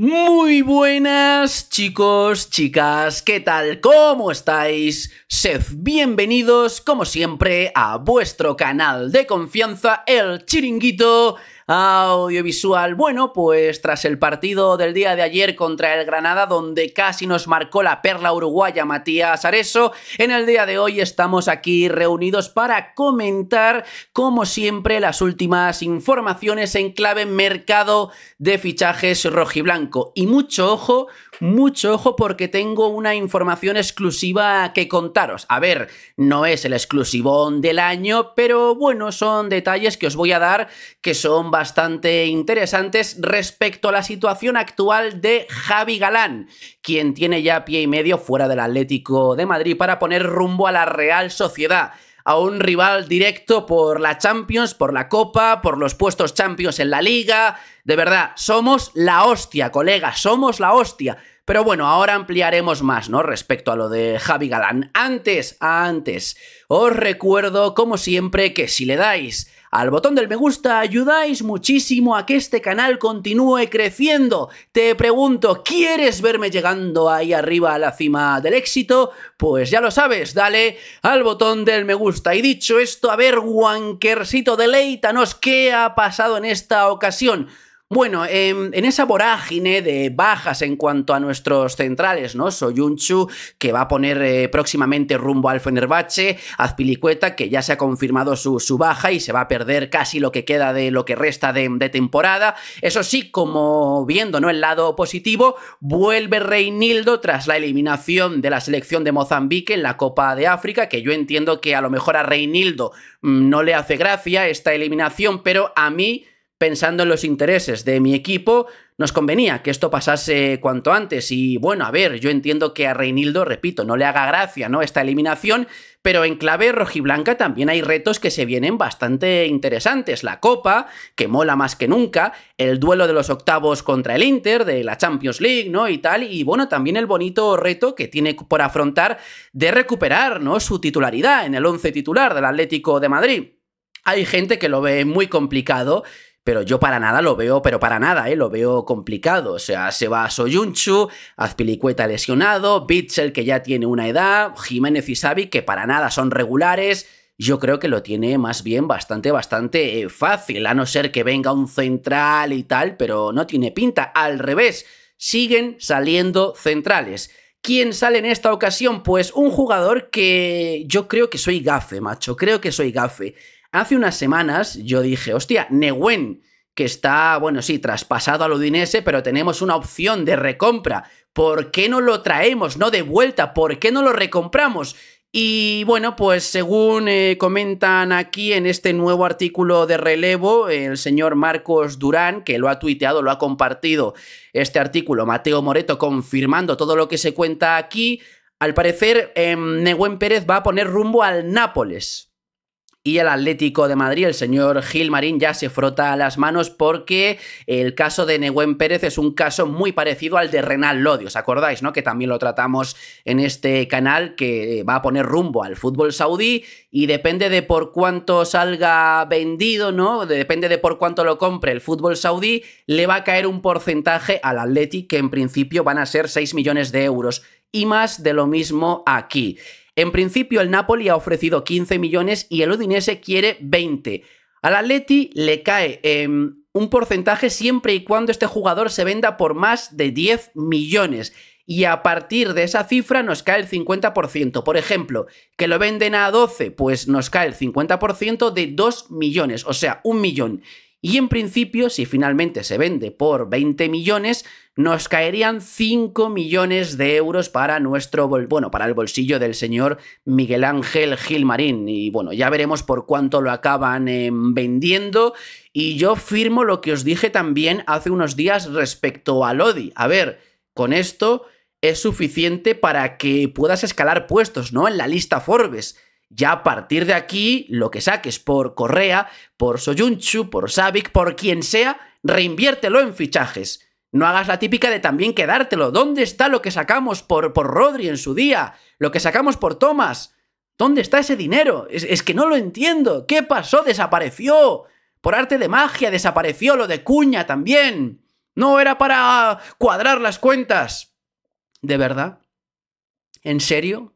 Muy buenas chicos, chicas, ¿qué tal? ¿Cómo estáis? Sed bienvenidos, como siempre, a vuestro canal de confianza, El Chiringuito audiovisual. Bueno, pues tras el partido del día de ayer contra el Granada, donde casi nos marcó la perla uruguaya Matías Areso, en el día de hoy estamos aquí reunidos para comentar, como siempre, las últimas informaciones en clave mercado de fichajes rojiblanco. Y mucho ojo mucho ojo porque tengo una información exclusiva que contaros. A ver, no es el exclusivón del año, pero bueno, son detalles que os voy a dar que son bastante interesantes respecto a la situación actual de Javi Galán, quien tiene ya pie y medio fuera del Atlético de Madrid para poner rumbo a la Real Sociedad a un rival directo por la Champions, por la Copa, por los puestos Champions en la Liga. De verdad, somos la hostia, colega, somos la hostia. Pero bueno, ahora ampliaremos más, ¿no? Respecto a lo de Javi Galán. Antes, antes, os recuerdo, como siempre, que si le dais al botón del me gusta ayudáis muchísimo a que este canal continúe creciendo. Te pregunto, ¿quieres verme llegando ahí arriba a la cima del éxito? Pues ya lo sabes, dale al botón del me gusta. Y dicho esto, a ver, wankersito, deleítanos qué ha pasado en esta ocasión. Bueno, em, en, esa vorágine de bajas en cuanto a nuestros centrales, ¿no? Soyunchu, que va a poner eh, próximamente rumbo al Fenerbahce, Azpilicueta, que ya se ha confirmado su, baja y se va a perder casi lo que queda de lo que resta de, temporada. Eso sí, como viendo ¿no? el lado positivo, vuelve Reinildo tras la eliminación de la selección de Mozambique en la Copa de África, que yo entiendo que a lo mejor a Reinildo mm, no le hace gracia esta eliminación, pero a mí pensando en los intereses de mi equipo, nos convenía que esto pasase cuanto antes. Y bueno, a ver, yo entiendo que a Reinildo, repito, no le haga gracia ¿no? esta eliminación, pero en clave rojiblanca también hay retos que se vienen bastante interesantes. La Copa, que mola más que nunca, el duelo de los octavos contra el Inter, de la Champions League, ¿no? Y tal, y bueno, también el bonito reto que tiene por afrontar de recuperar su titularidad en el once titular del Atlético de Madrid. Hay gente que lo ve muy complicado, pero yo para nada lo veo, pero para nada, ¿eh? lo veo complicado. O sea, se va a Soyunchu, Azpilicueta lesionado, Bitzel que ya tiene una edad, Jiménez y Sabi que para nada son regulares. Yo creo que lo tiene más bien bastante, bastante eh, fácil, a no ser que venga un central y tal, pero no tiene pinta. Al revés, siguen saliendo centrales. ¿Quién sale en esta ocasión? Pues un jugador que yo creo que soy gafe, macho. Creo que soy gafe. Hace unas semanas yo dije, hostia, Nehuen, que está, bueno, sí, traspasado al Udinese, pero tenemos una opción de recompra. ¿Por qué no lo traemos, no de vuelta? ¿Por qué no lo recompramos? Y bueno, pues según eh, comentan aquí en este nuevo artículo de relevo, el señor Marcos Durán, que lo ha tuiteado, lo ha compartido este artículo, Mateo Moreto confirmando todo lo que se cuenta aquí, al parecer eh, Pérez va a poner rumbo al Nápoles y el Atlético de Madrid. El señor Gil Marín ya se frota las manos porque el caso de Neguen Pérez es un caso muy parecido al de Renal Lodi. ¿Os acordáis, no? Que también lo tratamos en este canal que va a poner rumbo al fútbol saudí y depende de por cuánto salga vendido, ¿no? Depende de por cuánto lo compre el fútbol saudí, le va a caer un porcentaje al Atlético que en principio van a ser 6 millones de euros y más de lo mismo aquí. En principio el Napoli ha ofrecido 15 millones y el Udinese quiere 20. Al Atleti le cae em, un porcentaje siempre y cuando este jugador se venda por más de 10 millones. Y a partir de esa cifra nos cae el 50%. Por ejemplo, que lo venden a 12, pues nos cae el 50% de 2 millones, o sea, 1 millón y en principio, si finalmente se vende por 20 millones, nos caerían 5 millones de euros para nuestro, bueno, para el bolsillo del señor Miguel Ángel Gilmarín. Y bueno, ya veremos por cuánto lo acaban em, vendiendo. Y yo firmo lo que os dije también hace unos días respecto a Lodi. A ver, con esto es suficiente para que puedas escalar puestos, ¿no? En la lista Forbes. Ya a partir de aquí, lo que saques por Correa, por Soyunchu, por Savic, por quien sea, reinviértelo en fichajes. No hagas la típica de también quedártelo. ¿Dónde está lo que sacamos por, Rodri en su día? ¿Lo que sacamos por Thomas? ¿Dónde está ese dinero? Es, es que no lo entiendo. ¿Qué pasó? Desapareció. Por arte de magia desapareció lo de Cuña también. No era para cuadrar las cuentas. ¿De verdad? ¿En serio?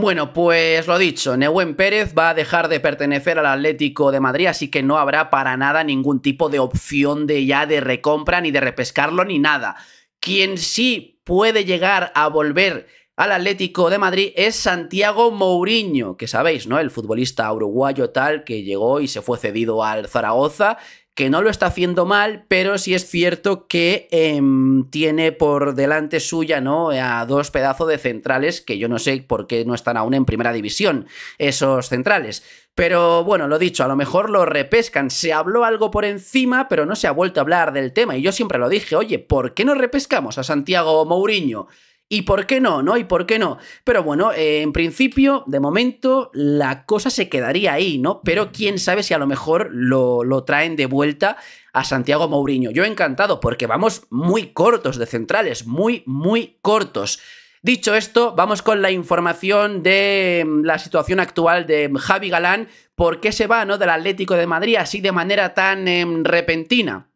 Bueno, pues lo dicho, Neuwen Pérez va a dejar de pertenecer al Atlético de Madrid, así que no habrá para nada ningún tipo de opción de ya de recompra, ni de repescarlo, ni nada. Quien sí puede llegar a volver al Atlético de Madrid es Santiago Mourinho, que sabéis, ¿no? El futbolista uruguayo tal que llegó y se fue cedido al Zaragoza que no lo está haciendo mal, pero sí es cierto que em, tiene por delante suya ¿no? a dos pedazos de centrales que yo no sé por qué no están aún en primera división, esos centrales. Pero bueno, lo dicho, a lo mejor lo repescan. Se habló algo por encima, pero no se ha vuelto a hablar del tema. Y yo siempre lo dije, oye, ¿por qué no repescamos a Santiago Mourinho? ¿Y por qué no? ¿No? ¿Y por qué no? Pero bueno, eh, en principio, de momento, la cosa se quedaría ahí, ¿no? Pero quién sabe si a lo mejor lo, lo traen de vuelta a Santiago Mourinho. Yo encantado, porque vamos muy cortos de centrales, muy, muy cortos. Dicho esto, vamos con la información de mm, la situación actual de mm, Javi Galán. ¿Por qué se va ¿no? del Atlético de Madrid así de manera tan em, repentina?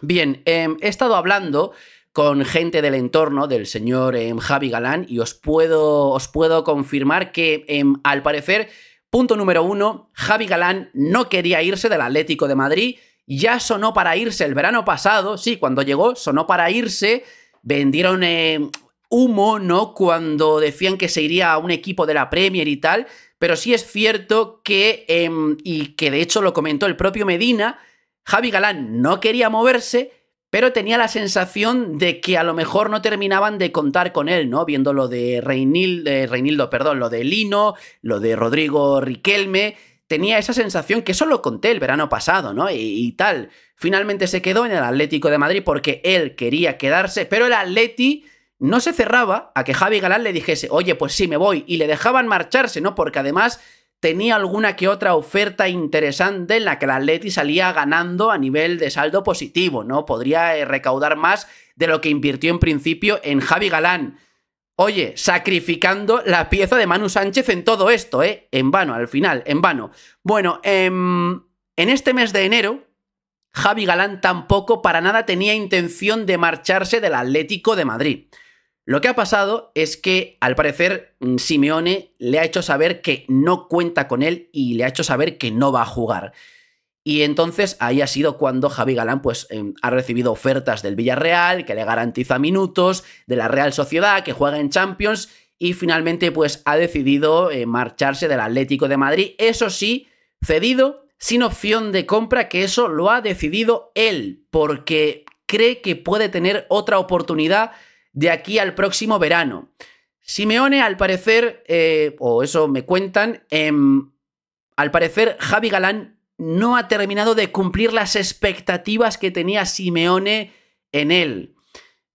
Bien, em, he estado hablando con gente del entorno del señor em, Javi Galán y os puedo, os puedo confirmar que em, al parecer, punto número uno, Javi Galán no quería irse del Atlético de Madrid, ya sonó para irse el verano pasado, sí, cuando llegó sonó para irse, vendieron em, humo, ¿no? Cuando decían que se iría a un equipo de la Premier y tal, pero sí es cierto que, y que de hecho lo comentó el propio Medina, Javi Galán no quería moverse, pero tenía la sensación de que a lo mejor no terminaban de contar con él, ¿no? Viendo lo de Reinildo, perdón, lo de Lino, lo de Rodrigo Riquelme, tenía esa sensación que solo conté el verano pasado, ¿no? Y, y, tal. Finalmente se quedó en el Atlético de Madrid porque él quería quedarse, pero el Atleti no se cerraba a que Javi Galán le dijese, oye, pues sí, me voy, y le dejaban marcharse, ¿no? Porque además tenía alguna que otra oferta interesante en la que el Atleti salía ganando a nivel de saldo positivo, ¿no? Podría eh, recaudar más de lo que invirtió en principio en Javi Galán. Oye, sacrificando la pieza de Manu Sánchez en todo esto, ¿eh? En vano, al final, en vano. Bueno, em, en este mes de enero, Javi Galán tampoco para nada tenía intención de marcharse del Atlético de Madrid. Lo que ha pasado es que, al parecer, mm, Simeone le ha hecho saber que no cuenta con él y le ha hecho saber que no va a jugar. Y entonces ahí ha sido cuando Javi Galán pues, em, ha recibido ofertas del Villarreal, que le garantiza minutos, de la Real Sociedad, que juega en Champions, y finalmente pues, ha decidido eh, marcharse del Atlético de Madrid, eso sí, cedido, sin opción de compra, que eso lo ha decidido él, porque cree que puede tener otra oportunidad de aquí al próximo verano. Simeone, al parecer, eh, o eso me cuentan, em, al parecer Javi Galán no ha terminado de cumplir las expectativas que tenía Simeone en él.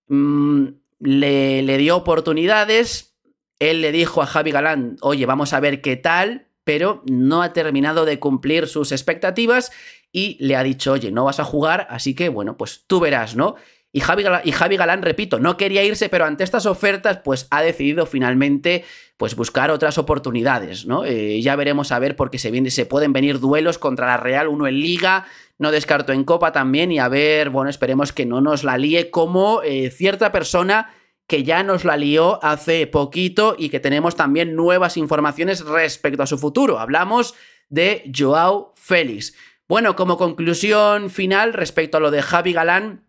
Mm, le, le dio oportunidades, él le dijo a Javi Galán, oye, vamos a ver qué tal, pero no ha terminado de cumplir sus expectativas y le ha dicho, oye, no vas a jugar, así que bueno, pues tú verás, ¿no? Y Javi, Galán, repito, no quería irse, pero ante estas ofertas, pues ha decidido finalmente pues, buscar otras oportunidades, ¿no? Eh, ya veremos a ver, porque se, viene, se pueden venir duelos contra la Real, uno en Liga, no descarto en Copa también, y a ver, bueno, esperemos que no nos la líe como eh, cierta persona que ya nos la lió hace poquito y que tenemos también nuevas informaciones respecto a su futuro. Hablamos de Joao Félix. Bueno, como conclusión final respecto a lo de Javi Galán,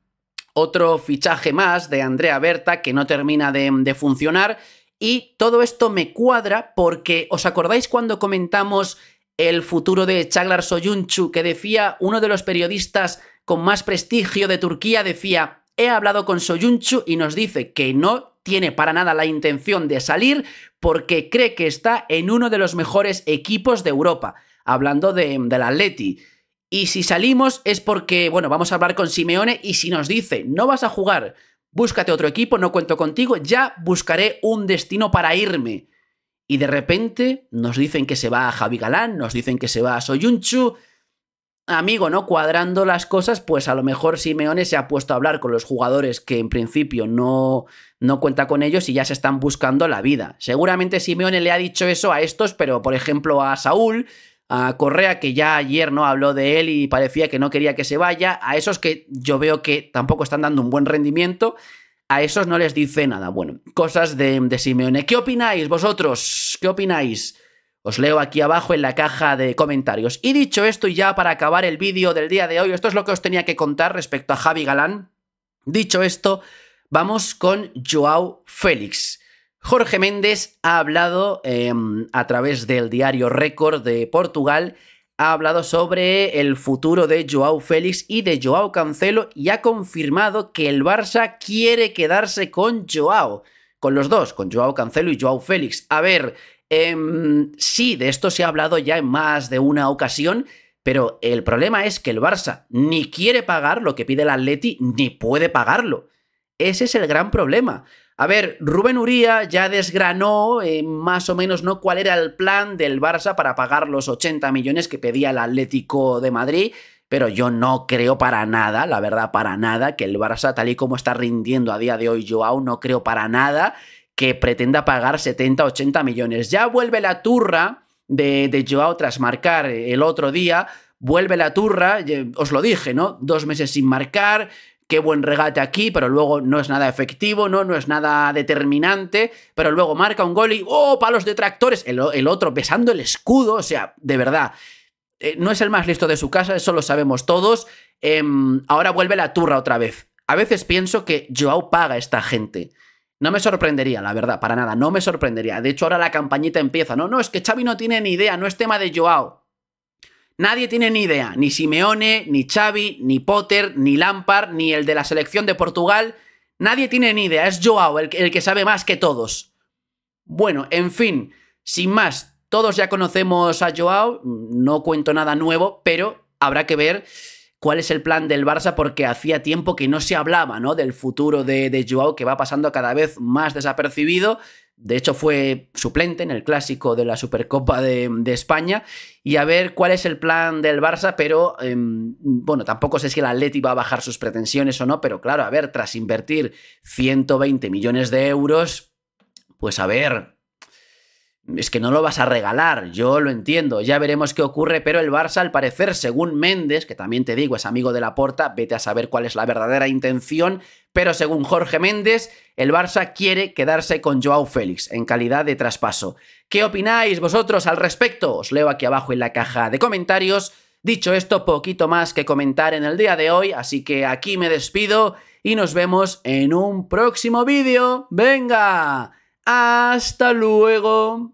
otro fichaje más de Andrea Berta que no termina de, funcionar. Y todo esto me cuadra porque, ¿os acordáis cuando comentamos el futuro de Chaglar Soyunchu, que decía uno de los periodistas con más prestigio de Turquía, decía, he hablado con Soyunchu y nos dice que no tiene para nada la intención de salir porque cree que está en uno de los mejores equipos de Europa, hablando de, del Atleti. Y si salimos es porque, bueno, vamos a hablar con Simeone y si nos dice, no vas a jugar, búscate otro equipo, no cuento contigo, ya buscaré un destino para irme. Y de repente nos dicen que se va a Javi Galán, nos dicen que se va a Soyunchu. Amigo, ¿no? Cuadrando las cosas, pues a lo mejor Simeone se ha puesto a hablar con los jugadores que en principio no, no cuenta con ellos y ya se están buscando la vida. Seguramente Simeone le ha dicho eso a estos, pero por ejemplo a Saúl, Correa, que ya ayer no habló de él y parecía que no quería que se vaya, a esos que yo veo que tampoco están dando un buen rendimiento, a esos no les dice nada. Bueno, cosas de, de Simeone. ¿Qué opináis vosotros? ¿Qué opináis? Os leo aquí abajo en la caja de comentarios. Y dicho esto, y ya para acabar el vídeo del día de hoy, esto es lo que os tenía que contar respecto a Javi Galán. Dicho esto, vamos con Joao Félix. Jorge Méndez ha hablado em, a través del diario Récord de Portugal, ha hablado sobre el futuro de Joao Félix y de Joao Cancelo y ha confirmado que el Barça quiere quedarse con Joao, con los dos, con Joao Cancelo y Joao Félix. A ver, em, sí, de esto se ha hablado ya en más de una ocasión, pero el problema es que el Barça ni quiere pagar lo que pide el Atleti ni puede pagarlo. Ese es el gran problema. A ver, Rubén Uría ya desgranó eh, más o menos ¿no? cuál era el plan del Barça para pagar los 80 millones que pedía el Atlético de Madrid, pero yo no creo para nada, la verdad para nada, que el Barça tal y como está rindiendo a día de hoy Joao, no creo para nada que pretenda pagar 70, 80 millones. Ya vuelve la turra de, de Joao tras marcar eh, el otro día, vuelve la turra, os lo dije, ¿no? Dos meses sin marcar, qué buen regate aquí, pero luego no es nada efectivo, no, no es nada determinante, pero luego marca un gol y ¡oh! Palos detractores, el, otro besando el escudo, o sea, de verdad. Eh, no es el más listo de su casa, eso lo sabemos todos. Em, ahora vuelve la turra otra vez. A veces pienso que Joao paga a esta gente. No me sorprendería, la verdad, para nada, no me sorprendería. De hecho, ahora la campañita empieza. No, no, es que Xavi no tiene ni idea, no es tema de Joao. Nadie tiene ni idea, ni Simeone, ni Xavi, ni Potter, ni Lampard, ni el de la selección de Portugal. Nadie tiene ni idea, es Joao el, que sabe más que todos. Bueno, en fin, sin más, todos ya conocemos a Joao, no cuento nada nuevo, pero habrá que ver cuál es el plan del Barça porque hacía tiempo que no se hablaba ¿no? del futuro de, de Joao que va pasando cada vez más desapercibido. De hecho, fue suplente en el clásico de la Supercopa de, España. Y a ver cuál es el plan del Barça, pero em, bueno, tampoco sé si el Atleti va a bajar sus pretensiones o no, pero claro, a ver, tras invertir 120 millones de euros, pues a ver, es que no lo vas a regalar, yo lo entiendo, ya veremos qué ocurre, pero el Barça al parecer, según Méndez, que también te digo es amigo de la porta, vete a saber cuál es la verdadera intención, pero según Jorge Méndez, el Barça quiere quedarse con Joao Félix en calidad de traspaso. ¿Qué opináis vosotros al respecto? Os leo aquí abajo en la caja de comentarios. Dicho esto, poquito más que comentar en el día de hoy, así que aquí me despido y nos vemos en un próximo vídeo. ¡Venga! ¡Hasta luego!